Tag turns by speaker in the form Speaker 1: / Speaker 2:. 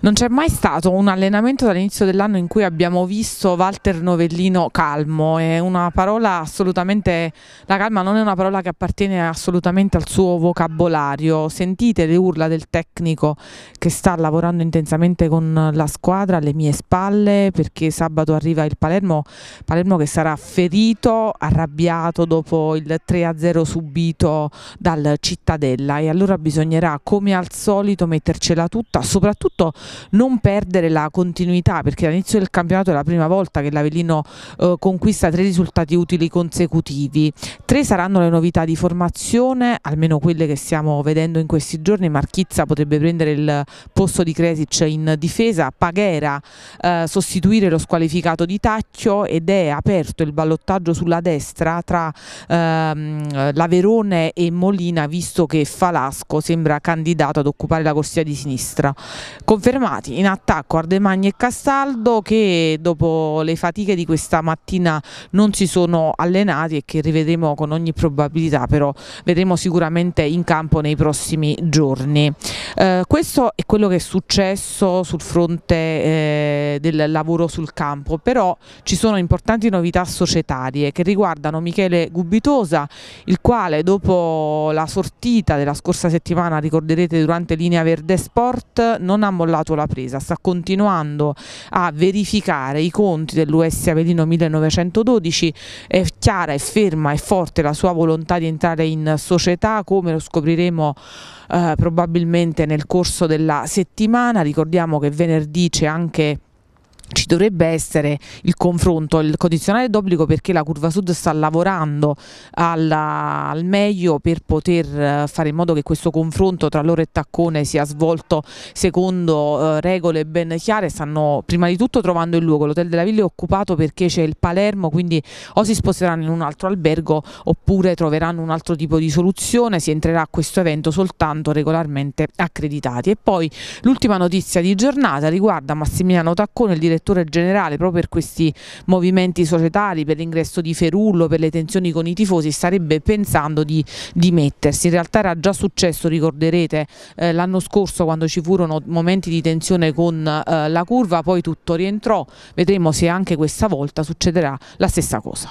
Speaker 1: Non c'è mai stato un allenamento dall'inizio dell'anno in cui abbiamo visto Walter Novellino calmo, è una parola assolutamente, la calma non è una parola che appartiene assolutamente al suo vocabolario, sentite le urla del tecnico che sta lavorando intensamente con la squadra alle mie spalle perché sabato arriva il Palermo, Palermo che sarà ferito, arrabbiato dopo il 3-0 subito dal Cittadella e allora bisognerà come al solito mettercela tutta, soprattutto non perdere la continuità perché all'inizio del campionato è la prima volta che l'Avellino eh, conquista tre risultati utili consecutivi. Tre saranno le novità di formazione, almeno quelle che stiamo vedendo in questi giorni. Marchizza potrebbe prendere il posto di Kresic in difesa, Paghera eh, sostituire lo squalificato di Tacchio ed è aperto il ballottaggio sulla destra tra ehm, Laverone e Molina visto che Falasco sembra candidato ad occupare la corsia di sinistra. Conferma fermati in attacco Ardemagni e Castaldo che dopo le fatiche di questa mattina non si sono allenati e che rivedremo con ogni probabilità però vedremo sicuramente in campo nei prossimi giorni. Eh, questo è quello che è successo sul fronte eh, del lavoro sul campo però ci sono importanti novità societarie che riguardano Michele Gubitosa il quale dopo la sortita della scorsa settimana ricorderete durante Linea Verde Sport non ha mollato dato la presa, sta continuando a verificare i conti dell'US Avellino 1912, è chiara, è ferma, e forte la sua volontà di entrare in società, come lo scopriremo eh, probabilmente nel corso della settimana, ricordiamo che venerdì c'è anche ci dovrebbe essere il confronto, il condizionale d'obbligo perché la Curva Sud sta lavorando alla, al meglio per poter eh, fare in modo che questo confronto tra loro e Taccone sia svolto secondo eh, regole ben chiare, stanno prima di tutto trovando il luogo, l'hotel della Villa è occupato perché c'è il Palermo, quindi o si sposteranno in un altro albergo oppure troveranno un altro tipo di soluzione, si entrerà a questo evento soltanto regolarmente accreditati. E poi l'ultima notizia di giornata riguarda Massimiliano Taccone, il direttore lettura generale proprio per questi movimenti societari, per l'ingresso di Ferullo, per le tensioni con i tifosi, starebbe pensando di dimettersi. In realtà era già successo, ricorderete, eh, l'anno scorso quando ci furono momenti di tensione con eh, la curva, poi tutto rientrò. Vedremo se anche questa volta succederà la stessa cosa.